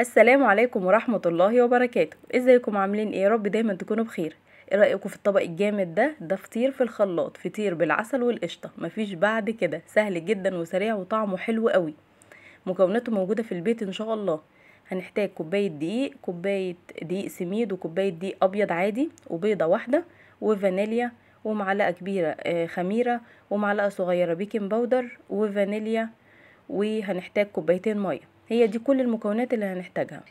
السلام عليكم ورحمة الله وبركاته ازيكم عاملين ايه رب دايما تكونوا بخير ايه رأيكم في الطبق الجامد ده ده فطير في الخلاط فطير بالعسل والقشطة مفيش بعد كده سهل جدا وسريع وطعمه حلو قوي مكوناته موجودة في البيت ان شاء الله هنحتاج كوباية دقيق كوباية دقيق سميد وكوباية دقيق ابيض عادي وبيضة واحدة وفانيليا ومعلقة كبيرة آه، خميرة ومعلقة صغيرة بيكنج باودر وفانيليا وهنحتاج كوبايتين ميه هي دي كل المكونات اللي هنحتاجها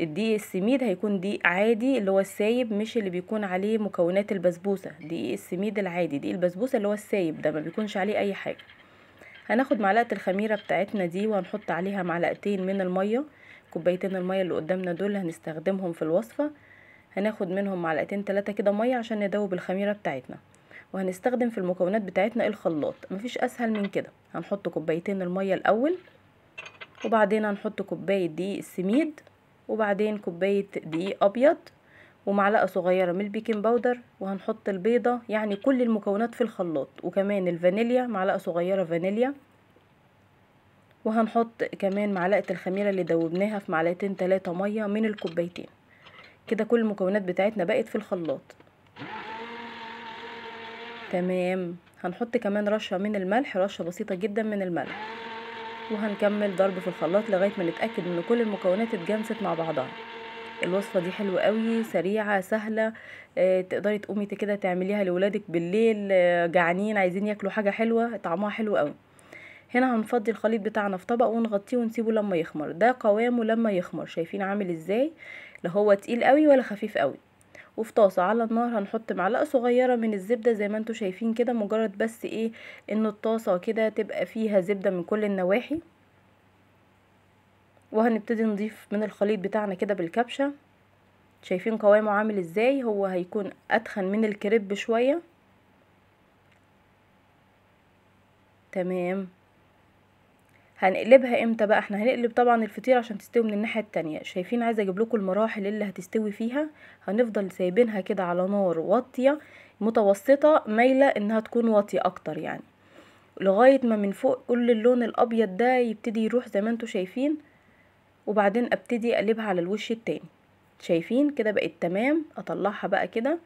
الدقيق السميد هيكون دقيق عادي اللي هو السايب مش اللي بيكون عليه مكونات البسبوسه دقيق السميد العادي دقيق البسبوسه اللي هو السايب ده ما بيكونش عليه اي حاجه هناخد معلقه الخميره بتاعتنا دي وهنحط عليها معلقتين من الميه كوبايتين الميه اللي قدامنا دول هنستخدمهم في الوصفه هناخد منهم معلقتين ثلاثه كده ميه عشان ندوب الخميره بتاعتنا وهنستخدم في المكونات بتاعتنا الخلاط مفيش اسهل من كده هنحط كوبايتين الميه الاول وبعدين هنحط كوباية دقيق السميد وبعدين كوباية دقيق أبيض ومعلقة صغيرة من البيكنج باودر وهنحط البيضة يعني كل المكونات في الخلاط وكمان الفانيليا معلقة صغيرة فانيليا وهنحط كمان معلقة الخميرة اللي دوبناها في معلقتين تلاتة مية من الكوبايتين كده كل المكونات بتاعتنا بقت في الخلاط تمام هنحط كمان رشة من الملح رشة بسيطة جدا من الملح وهنكمل ضرب في الخلاط لغاية ما نتأكد ان كل المكونات اتجانست مع بعضها الوصفة دي حلوة قوي سريعة سهلة آه، تقدري تقومي كده تعمليها لولادك بالليل آه، جعانين عايزين ياكلوا حاجة حلوة طعمها حلو قوي هنا هنفضي الخليط بتاعنا في طبق ونغطيه ونسيبه لما يخمر ده قوامه لما يخمر شايفين عامل ازاي لا هو تقيل قوي ولا خفيف قوي وفي طاسه على النار هنحط معلقه صغيره من الزبده زي ما انتم شايفين كده مجرد بس ايه ان الطاسه كده تبقى فيها زبده من كل النواحي وهنبتدي نضيف من الخليط بتاعنا كده بالكبشه شايفين قوامه عامل ازاي هو هيكون اتخن من الكريب شويه تمام هنقلبها امتى بقى احنا هنقلب طبعا الفطيره عشان تستوي من الناحيه التانية شايفين عايزه اجيب لكم المراحل اللي هتستوي فيها هنفضل سايبينها كده على نار واطيه متوسطه مايله انها تكون واطيه اكتر يعني لغايه ما من فوق كل اللون الابيض ده يبتدي يروح زي ما انتم شايفين وبعدين ابتدي اقلبها على الوش التاني شايفين كده بقت تمام اطلعها بقى كده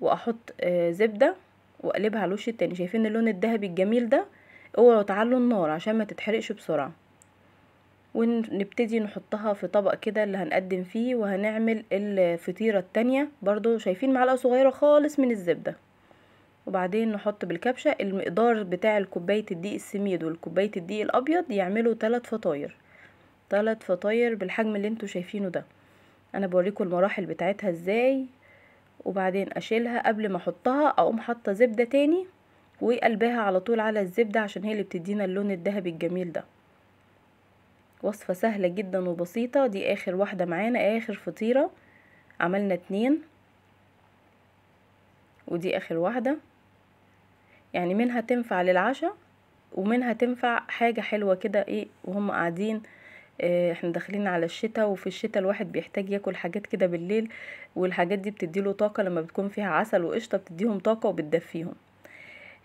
واحط آه، زبده واقلبها على الوش التاني شايفين اللون الذهبي الجميل ده اوعوا تعلوا النار عشان ما تتحرقش بسرعه ونبتدي نحطها في طبق كده اللي هنقدم فيه وهنعمل الفطيره التانية برضو شايفين معلقه صغيره خالص من الزبده وبعدين نحط بالكبشه المقدار بتاع الكوبايه الدقيق السميد والكوبايه الدقيق الابيض يعملوا ثلاث فطاير ثلاث فطاير بالحجم اللي انتوا شايفينه ده انا بوريكم المراحل بتاعتها ازاي وبعدين اشيلها قبل ما احطها اقوم حاطه زبده تاني وقلبها على طول على الزبدة عشان هي اللي بتدينا اللون الذهبي الجميل ده وصفة سهلة جدا وبسيطة دي اخر واحدة معانا اخر فطيرة عملنا اتنين ودي اخر واحدة يعني منها تنفع للعشاء ومنها تنفع حاجة حلوة كده ايه وهم قاعدين آه، احنا داخلين على الشتاء وفي الشتاء الواحد بيحتاج ياكل حاجات كده بالليل والحاجات دي بتديله طاقة لما بتكون فيها عسل وقشطة بتديهم طاقة وبتدفيهم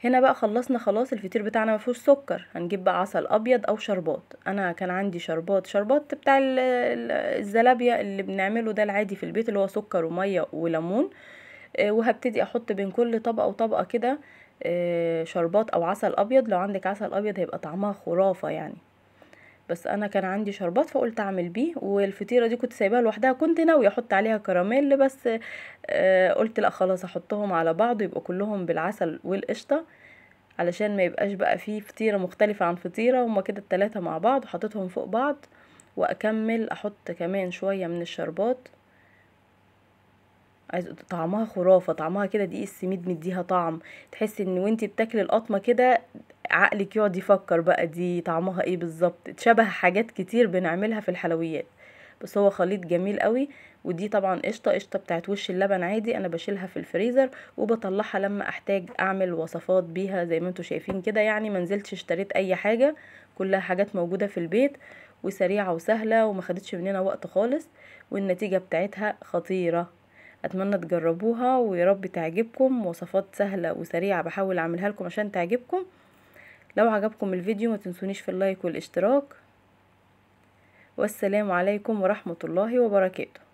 هنا بقى خلصنا خلاص الفطير بتاعنا ما فيهوش سكر هنجيب بقى عسل ابيض او شربات انا كان عندي شربات شربات بتاع الزلابيا اللي بنعمله ده العادي في البيت اللي هو سكر وميه وليمون آه، وهبتدي احط بين كل طبقه وطبقه كده آه، شربات او عسل ابيض لو عندك عسل ابيض هيبقى طعمها خرافه يعني بس انا كان عندي شربات فقلت اعمل بيه والفطيره دي كنت سايباها لوحدها كنت ناويه احط عليها كراميل بس آه، قلت لا خلاص احطهم على بعض يبقوا كلهم بالعسل والقشطه علشان ما يبقاش بقى فيه فطيره مختلفه عن فطيره هما كده التلاتة مع بعض وحطيتهم فوق بعض واكمل احط كمان شويه من الشربات عايز طعمها خرافه طعمها كده دقيق السميد مديها طعم تحس ان وانتي بتاكلي القطمه كده عقلك يقعد يفكر بقى دي طعمها ايه بالظبط تشبه حاجات كتير بنعملها في الحلويات بس هو خليط جميل قوي ودي طبعا قشطه قشطه بتاعت وش اللبن عادي انا بشيلها في الفريزر وبطلعها لما احتاج اعمل وصفات بيها زي ما انتم شايفين كده يعني منزلتش اشتريت اي حاجه كلها حاجات موجوده في البيت وسريعه وسهله وما خدتش مننا وقت خالص والنتيجه بتاعتها خطيره اتمنى تجربوها ويا رب تعجبكم وصفات سهله وسريعه بحاول اعملها لكم عشان تعجبكم لو عجبكم الفيديو ما تنسونيش في اللايك والاشتراك والسلام عليكم ورحمة الله وبركاته